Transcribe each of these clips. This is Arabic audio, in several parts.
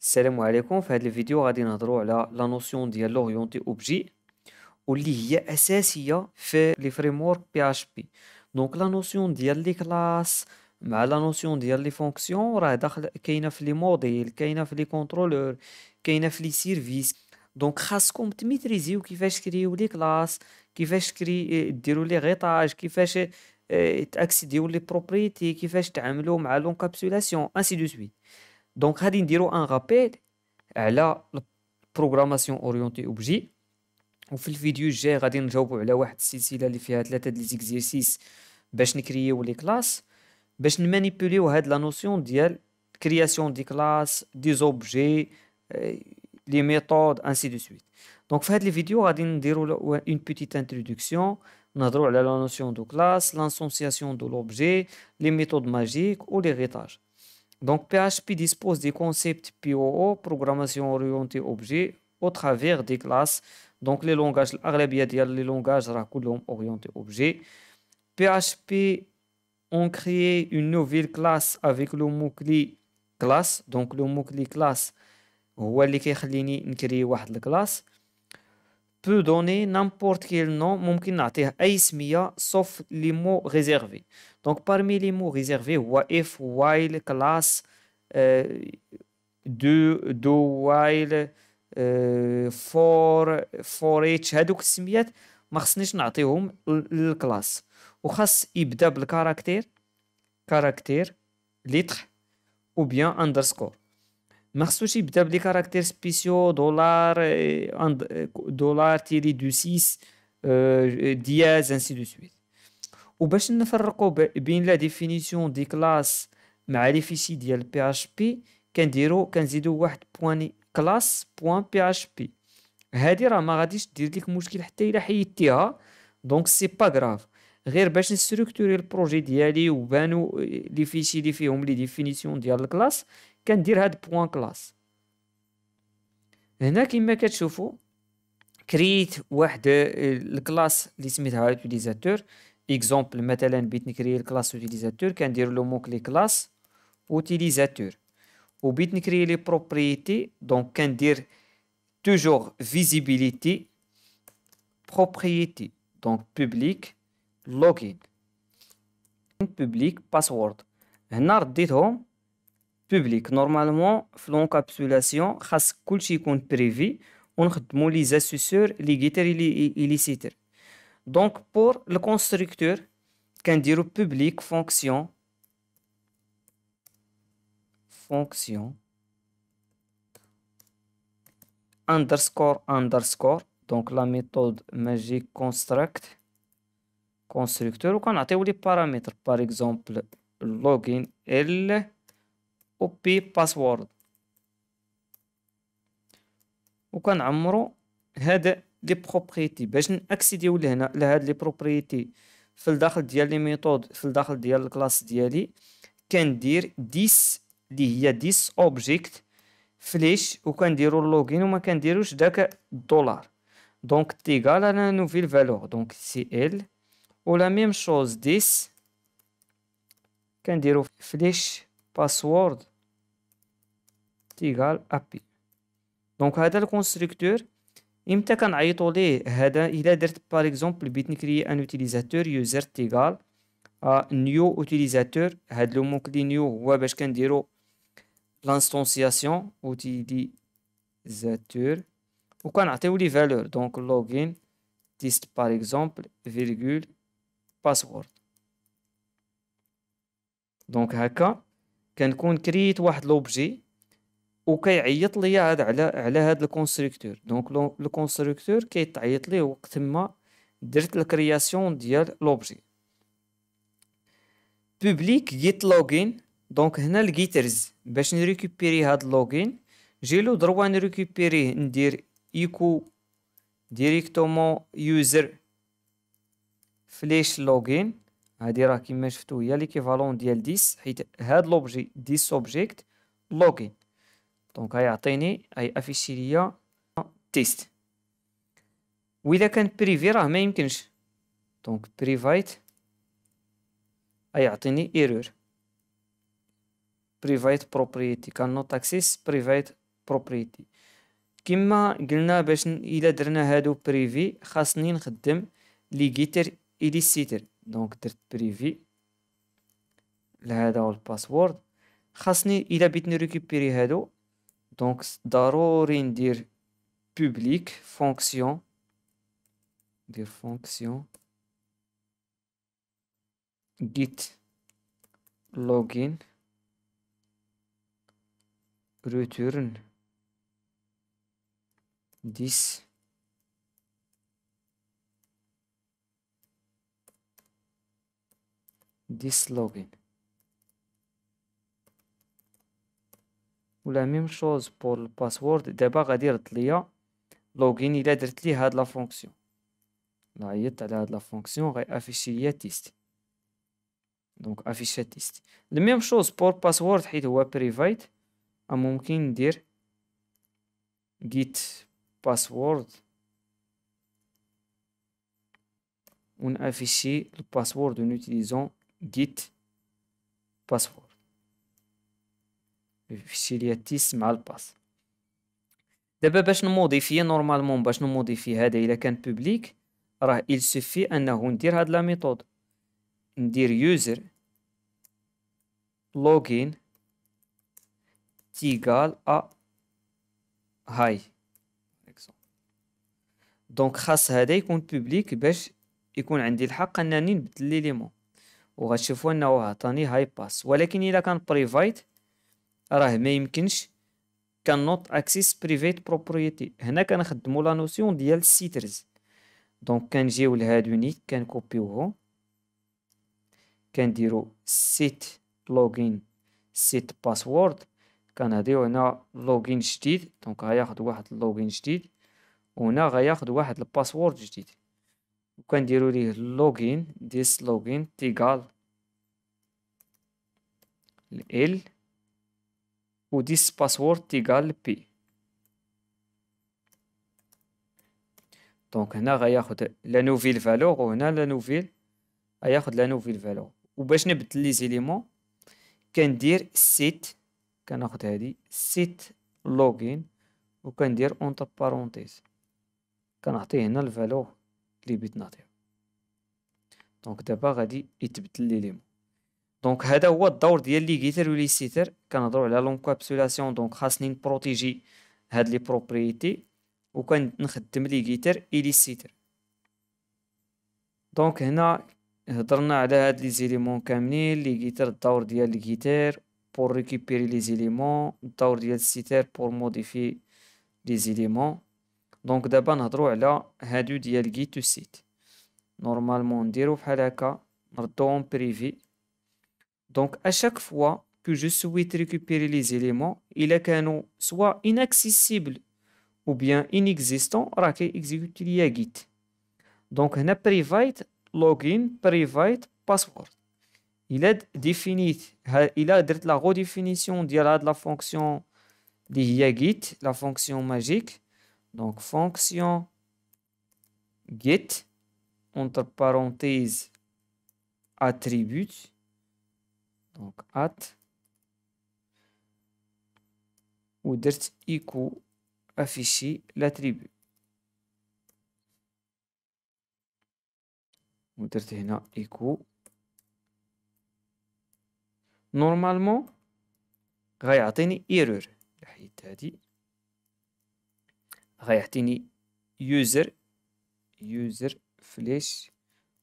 C'est vidéo fais à la notion d'orienter l'objet. Ou est à le framework PHP. Donc la notion d'orienter les classes, la notion d'orienter les fonctions, la notion les modèles, les contrôleurs, les services. Donc il qui qui créer les classes, qui dérouler qui fait accéder aux propriétés, qui l'encapsulation, ainsi de suite. Donc, on va un rappel sur la programmation orientée objet. Dans cette vidéo, on va dire que c'est un exercices pour créer les classes, pour manipuler la notion de création des classes, des objets, euh, les méthodes, ainsi de suite. Donc, dans cette vidéo, on va faire une petite introduction. On va la notion de classe, l'instanciation de l'objet, les méthodes magiques ou l'héritage. Donc PHP dispose des concepts POO, programmation orientée objet, au travers des classes. Donc les langages, les langages orientés objet. PHP ont créé une nouvelle classe avec le mot-clé classe. Donc le mot-clé classe, on crée créer une classe peut donner n'importe quel nom, sauf les mots réservés. Donc parmi les mots réservés, if, while, class, euh, do, do, while, euh, for, for each, هذوك السميات ما class. نعطيهم للكلاس وخاص يبدا caractère. Caractère, litre ou bien underscore ما خصوش يبدا بلي كاركتير سبيسيو دولار دولار تيري دو سيس دياز انسي دو سويت وباش نفرقوا بين لا ديفينيسيون دي كلاس مع لي فيشي ديال بي اش بي كنديرو كنزيدو واحد بوان كلاس بوان بي اش بي هادي راه ما غاديش دير ليك مشكل حتى الا حيدتيها دونك سي با غراف structurer le projet le projet ou les nous de la définition de la classe, qu'un dit point classe. Maintenant qu'il me fait e, une de la classe par utilisateur. Exemple, créer classe utilisateur, qu'un dit le mot clé classe utilisateur. On peut créer les propriétés, donc dire toujours visibilité propriété donc public logic public password dit dit public normalement en encapsulation il faut que privé on n'exécute les accesseurs les et les donc pour le constructeur qu'un dire public fonction fonction underscore underscore donc la méthode magique construct كونستركتور وكنعطيو لي بارامتر بار اكزومبل لوغين ال و بي باسورد وكنعمرو هاد لي بروبريتي باش ناكسيديو لهنا لهاد لي بروبريتي في الداخل ديال لي ميثود في الداخل ديال الكلاس ديالي كندير ديس اللي هي ديس اوبجيكت فليش وكنديرو اللوغين وما كنديروش داك الدولار دونك تيغال انا نوفيل فالور دونك سي ال Ou la même chose, 10. Quand dire flèche password égal API. Donc, le constructeur, il a par exemple, il un utilisateur, user égal à new utilisateur. Le mot clé new, il a ben, dire l'instanciation utilisateur. Ou quand il a valeur, donc login, test par exemple, virgule. باسورد دونك هكا كنكون كريت واحد لوبجي وكيعيط ليا هاد على على هاد الكونستركتور دونك لو كيتعيط ليه وقت ما درت الكرياسيون ديال لوبجي بوبليك جيت لوغين دونك هنا الجيترز باش نريكوبيري هاد لوغين جيلو دروا نريكوبيري ندير ايكو ديريكتومون يوزر فليش لوغين هادي راه كيما شفتو هي ليكيفالون ديال ديس حيت هاد لوبجي ديس اوبجيكت لوغين دونك غيعطيني اي افيشي ليا تيست و اذا كان بريفي راه ما يمكنش دونك بريفايت غيعطيني ايرور بريفايت بروبريتي كان نوت اكسيس بريفايت بروبريتي كما قلنا باش الا درنا هادو بريفي خاصني نخدم لي جيتر ايدي دونك درت بريفي لهذا هو الباسورد خاصني الا بغيت نريكوبيري هادو دونك ضروري ندير بوبليك فونكسيون ندير فونكسيون جيت لوغين return this this login. Ou la même chose pour le password. D'abord, à dire que login, il a dit de la fonction. Là, il est à la fonction afficher est Donc, afficher test La même chose pour password, il y a private. À mon dire git password. On affiche le password en utilisant جيت باسورد يفشي ليا مع الباس دابا باش نموديفي نورمالمون باش نموديفي هذا الا كان بوبليك راه il سوفي انه ندير هاد لا ميثود ندير يوزر لوغين تيغال ا هاي دونك خاص هذا يكون بوبليك باش يكون عندي الحق انني نبدل ليمون وغتشوفوا انه عطاني هاي باس ولكن الا كان بريفايت راه ما يمكنش نوت اكسيس بريفيت بروبريتي هنا كنخدموا لا نوسيون ديال سيترز دونك كنجيو لهاد يونيت كنكوبيوه كنديرو سيت لوغين سيت باسورد كنهديو هنا لوغين جديد دونك غياخد واحد لوغين جديد وهنا غياخد واحد الباسورد جديد وكنديرو ليه لوغين ديس لوغين تيغال ال وديس باسورد تيغال بي دونك هنا غياخد لا نوفيل فالور وهنا لا نوفيل غياخد لا نوفيل فالور وباش نبدل لي زيليمون كندير سيت كناخد هادي سيت لوغين وكندير اونتر بارونتيز كنعطيه هنا الفالور ريبيت ناتيف دونك دابا غادي يتبدل ليمون دونك هذا هو الدور ديال لي غيتر ولي سيتر كنهضروا على لونكابسولاسيون دونك خاصني نبروتيجي هاد لي بروبريتي وكان نخدم لي غيتر اي سيتر دونك هنا هضرنا على هاد لي زيليمون كاملين لي غيتر الدور ديال لي غيتر بور ريكوبيري لي زيليمون الدور ديال السيتر بور موديفي لي زيليمون Donc d'abord base naturellement, il a la déléguer site. Normalement, on dit. que privé. Donc à chaque fois que je souhaite récupérer les éléments, il est qu'un soit inaccessible ou bien inexistant, Donc, exécuter git. Donc private login private password. Il est défini. Il a la redéfinition de la fonction de git, la fonction magique. Donc, fonction get, entre parenthèses, attribut. Donc, at. Ou dirt echo afficher l'attribut. ودرت هنا ايكو normalement غيعطيني ايرور حيت erreur غيعطيني يوزر يوزر فلاش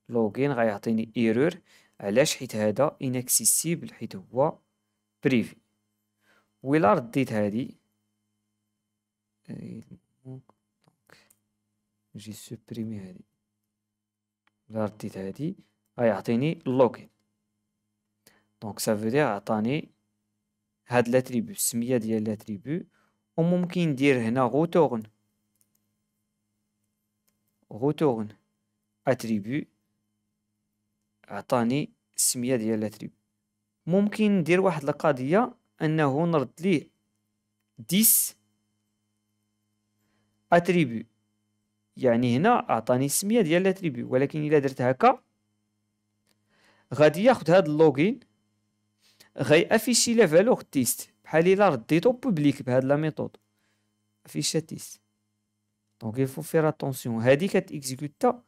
لوغين غيعطيني ايرور علاش حيت هذا انكسيسيبل حيت هو بريفي و الا رديت هادي جي إيه، سوبريمي هادي الا رديت هادي غيعطيني لوغين دونك سا فو دير عطاني هاد لاتريبو السميه ديال لاتريبو وممكن ندير هنا غوتورن retourne attribut عطاني السمية ديال الاتريبيو ممكن ندير واحد القضية انه نرد ليه ديس اتريبيو يعني هنا عطاني السمية ديال الاتريبي ولكن الا درت هكا غادي ياخد هاد اللوغين غيافيشي افيشي لفالوغ تيست بحال الا رديتو بوبليك بهاد لا ميثود افيشي تيست دونك يفو فير اتونسيون هادي كتيكزيكوتا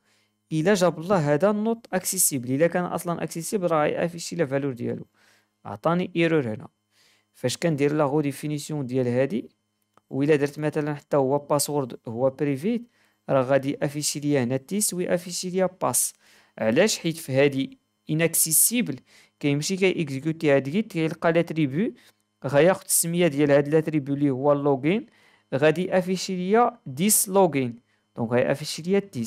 الا جاب الله هذا النوت اكسيسيبل الا كان اصلا اكسيسيبل راه يافيشي لا فالور ديالو عطاني ايرور هنا فاش كندير لا ديفينيسيون ديال هادي و الى درت مثلا حتى هو باسورد هو بريفي راه غادي افيشي ليا هنا تيس افيشي ليا باس علاش حيت في هادي اناكسيسيبل كيمشي اكزيكوتي هاد كيلقى لاتريبيو غياخد السميه ديال هاد لاتريبيو اللي هو اللوغين غادي يافيشي ليا ديس لوغين دونك غادي افيشي ليا غادي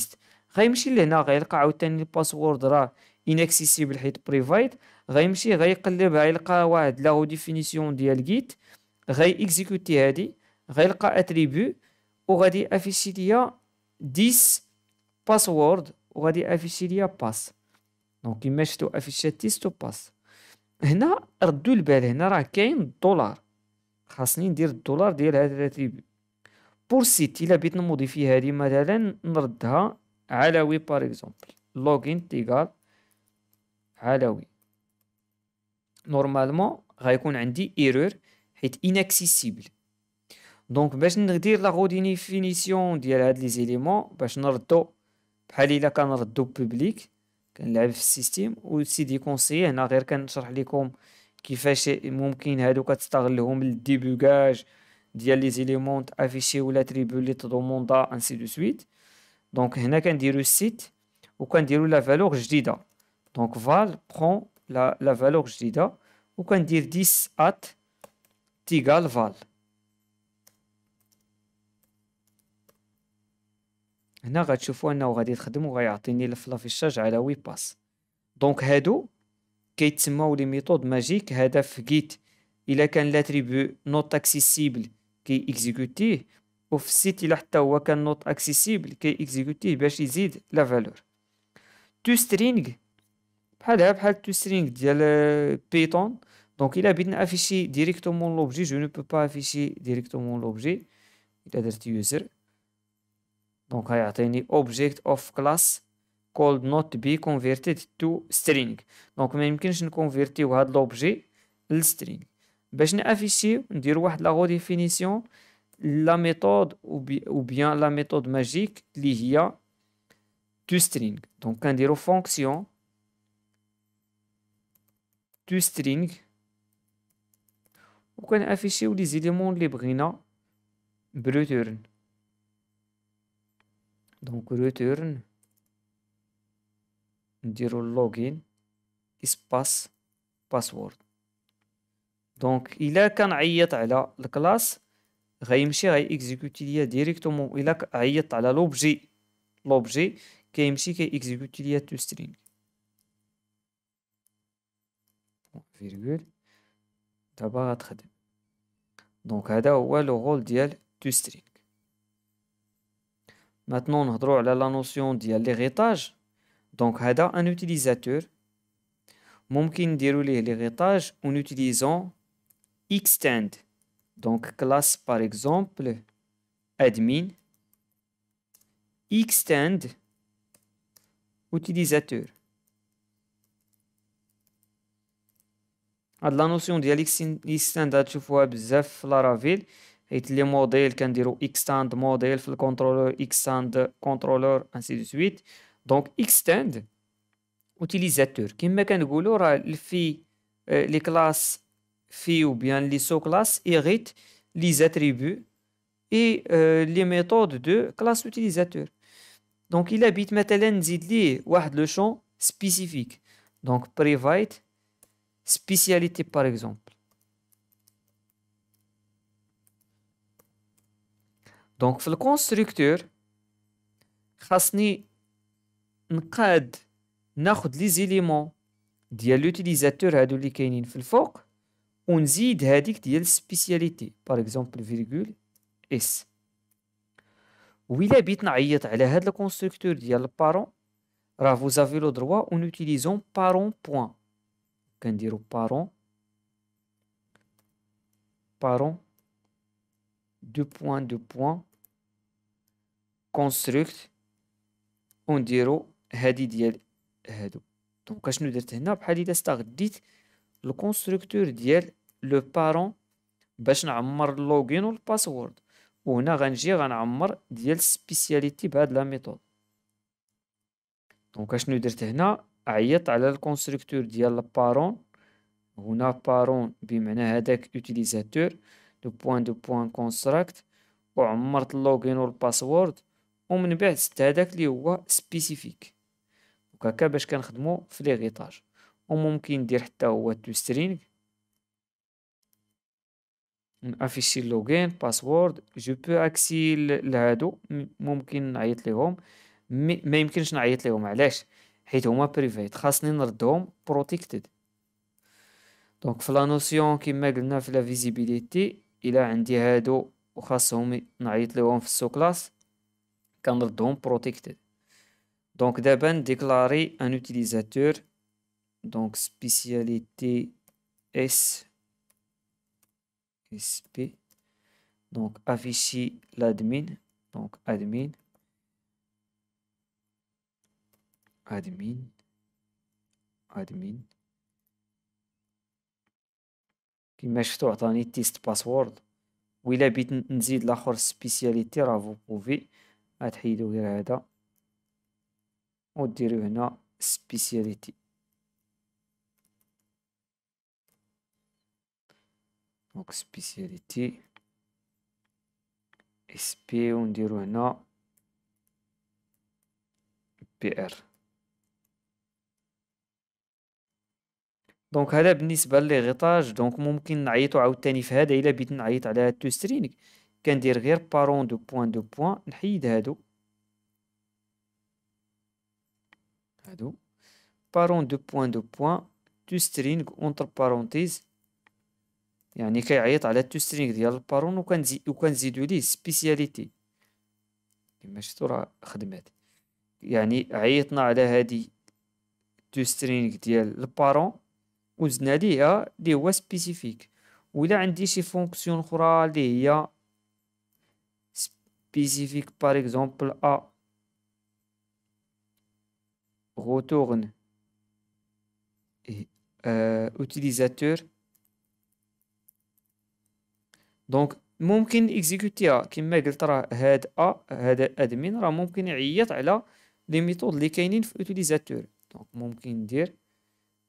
غيمشي لهنا غيلقى عاوتاني الباسورد راه انكسيسيبل حيت بريفايت غيمشي غيقلب غيلقى واحد لا ديفينيسيون ديال جيت غي اكزيكوتي هادي غيلقى اتريبيو وغادي افيشي ليا ديس باسورد وغادي افيشي ليا باس دونك كيما شفتو افيشات تيست و باس هنا ردوا البال هنا راه كاين الدولار خاصني ندير الدولار ديال هذا الاتريبيو بور سيت الا بغيت نموديفي هذه مثلا نردها علوي بار اكزومبل لوغين تيغال علوي نورمالمون غيكون عندي ايرور حيت انكسيسيبل دونك باش ندير لا غودينيفينيسيون ديال هاد لي زيليمون باش نردو بحال الا كنردو بوبليك كنلعب في السيستيم و سيدي كونسيي هنا غير كنشرح لكم كيفاش ممكن هادو كتستغلهم للديبوغاج ديال لي زيليمون افيشي ولا تريبيو اللي تضموندا انسي دو سويت دونك هنا كنديرو السيت وكنديرو لا فالور جديده دونك فال برون لا لا فالور جديده وكندير 10 ات تيغال فال هنا غتشوفوا انه غادي تخدم وغيعطيني الفلافيشاج على وي باس دونك هادو كيتسماو لي ميثود ماجيك هذا في جيت الا كان لاتريبيو نوت اكسيسيبل كي اكزيكوتيه وفي السيت الى حتى هو كان نوت اكسيسيبل كي اكزيكوتيه باش يزيد لا فالور تو سترينغ بحالها بحال تو سترينغ ديال بيتون دونك الى بدنا نافيشي ديريكتومون لوبجي جو نو بو با افيشي ديريكتومون لوبجي الى درت يوزر دونك غيعطيني اوبجيكت اوف كلاس called not be converted to string دونك ما يمكنش نكونفيرتيو هاد لوبجي لسترينغ Je vais afficher, je la définition, la méthode ou bien la méthode magique qui est ici, toString. Donc, un des dis fonction fonctions, toString, je vais afficher les éléments de return. Donc, return, on vais dire login »,« password. دونك الا كان عيط على الكلاس غيمشي غي غيكزيكوتي ليا ديريكتومون الا عيطت على لوبجي لوبجي كيمشي كي كيكزيكوتي ليا تو سترينغ فيرغول دابا غتخدم دونك هذا هو لو رول ديال تو سترينغ maintenant نهضروا على لا نوسيون ديال ليغيطاج دونك هذا ان utilisateur ممكن نديرو ليه ليغيطاج اون utilisant extend donc classe par exemple admin extend utilisateur à la notion de extend à chaque fois avec Laravel est le modèle qu'on dit, extend modèle le contrôleur extend contrôleur ainsi de suite donc extend utilisateur qui me kan go là fait les eh, classes fait ou bien les sous-classes hérite les attributs et euh, les méthodes de classe utilisateur. Donc il habite مثلا un le champ spécifique. Donc private spécialité par exemple. Donc le constructeur, il n'qad ناخذ les éléments de l'utilisateur à اللي ونزيد هذيك ديال سبيسياليتي باغ اكزومبل فيرغول اس وإلا بيت نعيط على هاد الكونستركتور ديال البارون راه فوزافي لو دروا اون اوتيليزون بارون بوان كنديرو بارون parent, deux points, deux points, construct, ونديرو هادي ديال هادو دونك اشنو درت هنا بحال الا استغديت الكونستركتور ديال لو بارون باش نعمر اللوغين والباسورد وهنا غنجي غنعمر ديال سبيسياليتي بهاد لا ميثود دونك اشنو درت هنا عيطت على الكونستركتور ديال البارون هنا بارون بمعنى هذاك يوتيليزاتور دو بوان دو بوان كونستراكت وعمرت اللوغين والباسورد ومن بعد ست هذاك اللي هو سبيسيفيك وكاكا باش كنخدمو في لي غيطاج وممكن ندير حتى هو تو سترينغ نافيشي اللوغين باسورد جو بو اكسي لهادو ممكن نعيط ليهم ما يمكنش نعيط ليهم علاش حيت هما بريفيت خاصني نردهم بروتيكتد دونك فلا نوسيون كيما قلنا في لا فيزيبيليتي الا عندي هادو وخاصهم نعيط ليهم في السو كلاس كنردهم بروتيكتد دونك دابا نديكلاري ان اوتيليزاتور دونك سبيسياليتي اس sp. Donc afficher l'admin. Donc admin. Admin. Admin. كما شفتو عطاني تيست باسورد ويلا بيت نزيد لاخر سبيسياليتي راه فو بوفي غتحيدو غير هذا و ديرو هنا سبيسياليتي دونك سبيسياليتي اس بي ونديرو هنا بي ار دونك هذا بالنسبه غيطاج دونك ممكن نعيطو عاوتاني في هذا الا بغيت نعيط على هاد توسترينغ كندير غير بارون دو بوان دو بوان نحيد هادو هادو بارون دو بوان دو بوان توسترينغ اونتر بارونتيز يعني كيعيط على سترينغ ديال البارون وكنزي وكنزيدو ليه سبيسياليتي كما شفتو راه خدمات يعني عيطنا على هادي تو سترينغ ديال البارون وزدنا ليها اللي هو سبيسيفيك ولا عندي شي فونكسيون اخرى اللي هي سبيسيفيك بار اكزومبل ا غوتورن اوتيليزاتور دونك ممكن اكزيكوتيها كما قلت راه هاد ا هذا ادمين راه ممكن يعيط على لي ميثود اللي كاينين في اوتيليزاتور دونك ممكن ندير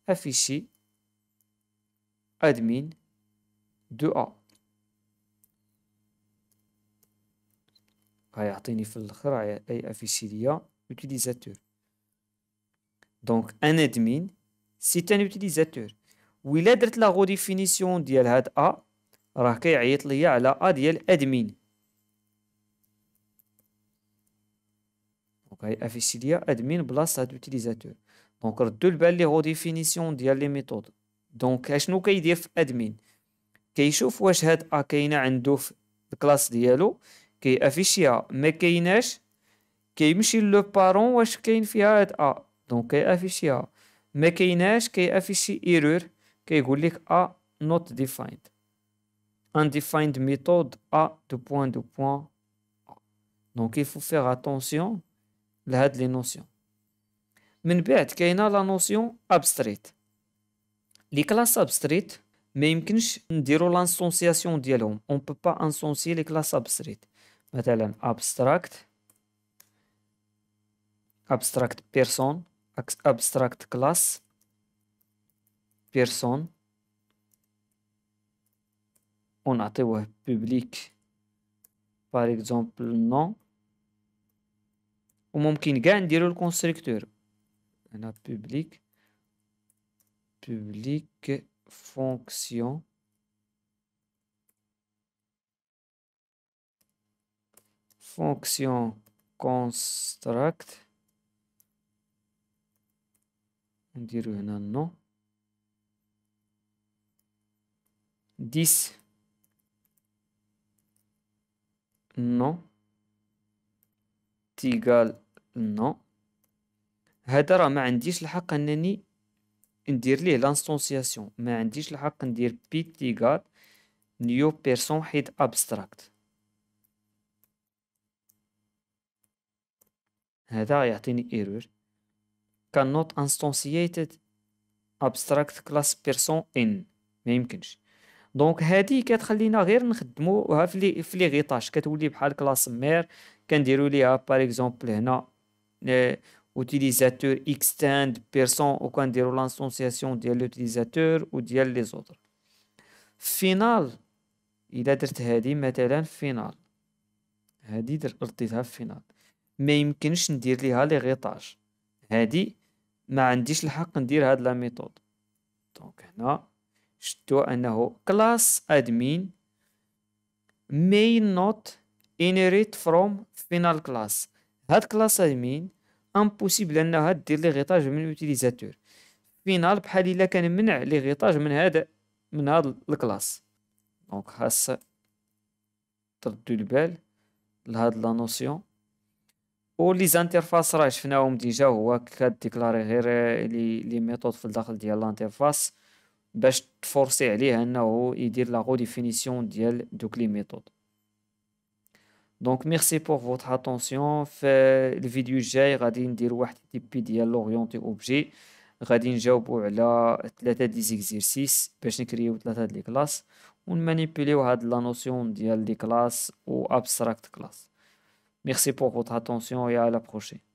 افيشي ادمين دو ا غيعطيني في الاخر اي افيشي ليا اوتيليزاتور دونك ان ادمين سي ان اوتيليزاتور و الا درت لا غوديفينيسيون ديال هاد ا راه كيعيط ليا على ا ديال ادمين دونك هاي افيشي ليا ادمين بلاصه هاد لوتيليزاتور دونك ردو البال لي هو ديفينيسيون ديال لي ميثود دونك اشنو كيدير في ادمين كيشوف واش هاد ا كاينه عنده في الكلاس ديالو كيافيشيها ما كايناش كيمشي لو بارون واش كاين فيها هاد ا دونك كيافيشيها ما كايناش كيافيشي ايرور كيقول لك ا نوت ديفايند Undefined méthode A de point de point Donc il faut faire attention à cette notion. notions. Il y a la notion abstraite. Les classes abstraites, même qu'elles ne peut pas dire on ne peut pas en les classes abstraites. Il abstract, abstract personne, abstract classe, personne on a un public par exemple non nom de كاع نديرو الكونستركتور هنا public public fonction fonction construct نديرو هنا 10 non تيغال نو هذا راه ما عنديش الحق انني ندير ليه لانستونسياسيون ما عنديش الحق ندير بي تيغال نيو بيرسون حيت ابستراكت هذا يعطيني ايرور كان نوت انستونسييتد ابستراكت كلاس بيرسون ان ما يمكنش دونك هادي كتخلينا غير نخدموها في لي في لي غيطاج كتولي بحال كلاس مير كنديرو ليها باغ اكزومبل هنا اوتيليزاتور اكستاند بيرسون كنديرو لانسونسياسيون ديال لوتيليزاتور وديال لي زوطر فينال الا درت هادي مثلا فينال هادي رديتها في فينال ما يمكنش ندير ليها لي غيطاج هادي ما عنديش الحق ندير هاد لا ميثود دونك هنا شتو أنه class admin may not inherit from final class هاد class admin امبوسيبل أنها دير لي غيطاج من اليوتيليزاتور فينال بحال إلا كان منع لي غيطاج من هاد من هاد الكلاس دونك خاص تردو البال لهاد لا نوسيون و لي زانترفاس راه شفناهم ديجا هو كديكلاري غير لي لي ميثود في الداخل ديال لانترفاس Pour forcer à dire la redéfinition de la méthode. Donc, merci pour votre attention. La vidéo est déjà là. Je vais vous dire l'orienté objet. Je vais vous dire l'exercice pour créer l'exercice de la classe. Ou manipuler la notion de la classe ou l'abstracte classe. Merci pour votre attention et à la prochaine.